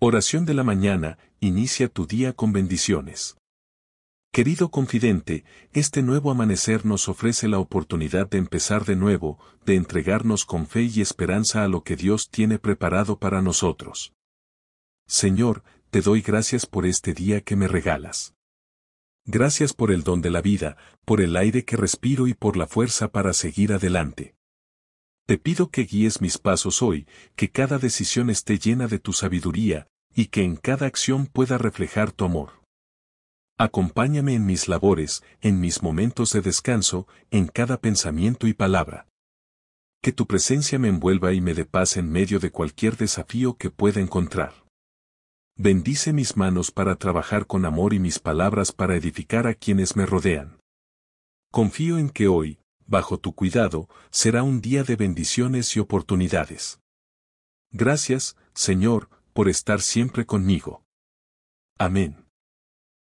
Oración de la mañana, inicia tu día con bendiciones. Querido confidente, este nuevo amanecer nos ofrece la oportunidad de empezar de nuevo, de entregarnos con fe y esperanza a lo que Dios tiene preparado para nosotros. Señor, te doy gracias por este día que me regalas. Gracias por el don de la vida, por el aire que respiro y por la fuerza para seguir adelante. Te pido que guíes mis pasos hoy, que cada decisión esté llena de tu sabiduría, y que en cada acción pueda reflejar tu amor. Acompáñame en mis labores, en mis momentos de descanso, en cada pensamiento y palabra. Que tu presencia me envuelva y me dé paz en medio de cualquier desafío que pueda encontrar. Bendice mis manos para trabajar con amor y mis palabras para edificar a quienes me rodean. Confío en que hoy, bajo tu cuidado, será un día de bendiciones y oportunidades. Gracias, Señor, por estar siempre conmigo. Amén.